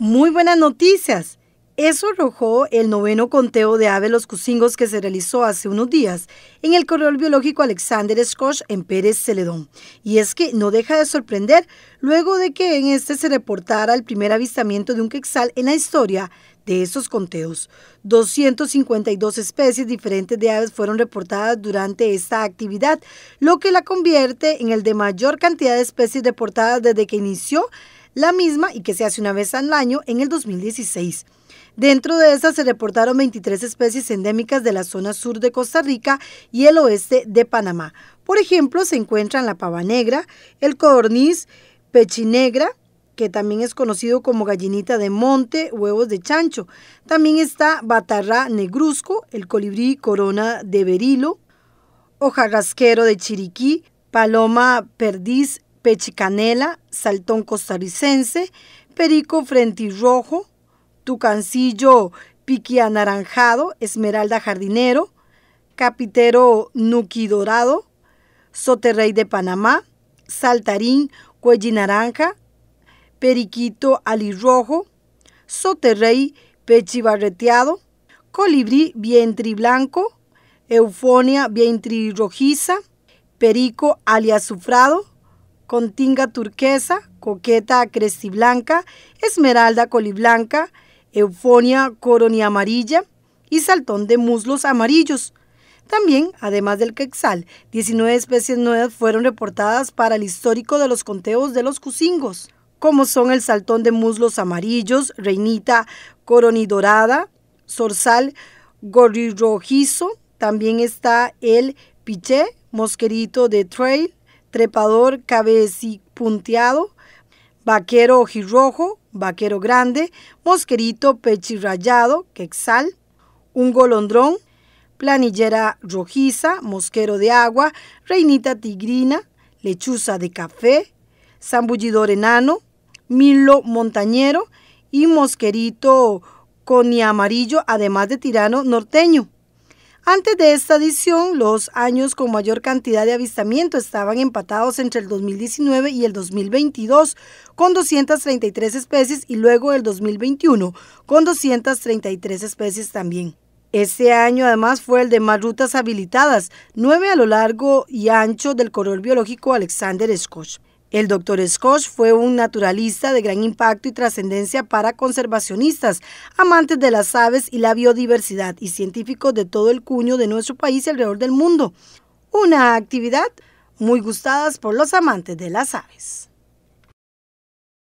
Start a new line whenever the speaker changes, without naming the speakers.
muy buenas noticias. Eso arrojó el noveno conteo de aves los cusingos que se realizó hace unos días en el corredor biológico Alexander Scotch en Pérez Celedón. Y es que no deja de sorprender luego de que en este se reportara el primer avistamiento de un quetzal en la historia de esos conteos. 252 especies diferentes de aves fueron reportadas durante esta actividad, lo que la convierte en el de mayor cantidad de especies reportadas desde que inició la misma y que se hace una vez al año en el 2016. Dentro de esas se reportaron 23 especies endémicas de la zona sur de Costa Rica y el oeste de Panamá. Por ejemplo, se encuentran la pava negra, el codorniz pechinegra, que también es conocido como gallinita de monte, huevos de chancho. También está batarra negruzco, el colibrí corona de berilo, hojarasquero de chiriquí, paloma perdiz Pechicanela, Saltón Costarricense, Perico rojo, Tucancillo Piqui Anaranjado, Esmeralda Jardinero, Capitero Nuqui Dorado, Soterrey de Panamá, Saltarín Cuelli Naranja, Periquito Alirrojo, Soterrey Pechibarreteado, Colibrí Vientre Blanco, Eufonia Vientre Rojiza, Perico ali azufrado continga turquesa, coqueta crestiblanca, esmeralda coliblanca, eufonia coroni amarilla y saltón de muslos amarillos. También, además del quexal, 19 especies nuevas fueron reportadas para el histórico de los conteos de los cusingos, como son el saltón de muslos amarillos, reinita dorada, zorzal rojizo también está el piché, mosquerito de trail, trepador cabecipunteado, vaquero ojirrojo, vaquero grande, mosquerito pechirrayado, quexal, un golondrón, planillera rojiza, mosquero de agua, reinita tigrina, lechuza de café, zambullidor enano, milo montañero y mosquerito amarillo, además de tirano norteño. Antes de esta edición, los años con mayor cantidad de avistamiento estaban empatados entre el 2019 y el 2022, con 233 especies, y luego el 2021, con 233 especies también. Este año además fue el de más rutas habilitadas, nueve a lo largo y ancho del corredor biológico Alexander Scott. El doctor Scott fue un naturalista de gran impacto y trascendencia para conservacionistas, amantes de las aves y la biodiversidad y científicos de todo el cuño de nuestro país y alrededor del mundo. Una actividad muy gustadas por los amantes de las aves.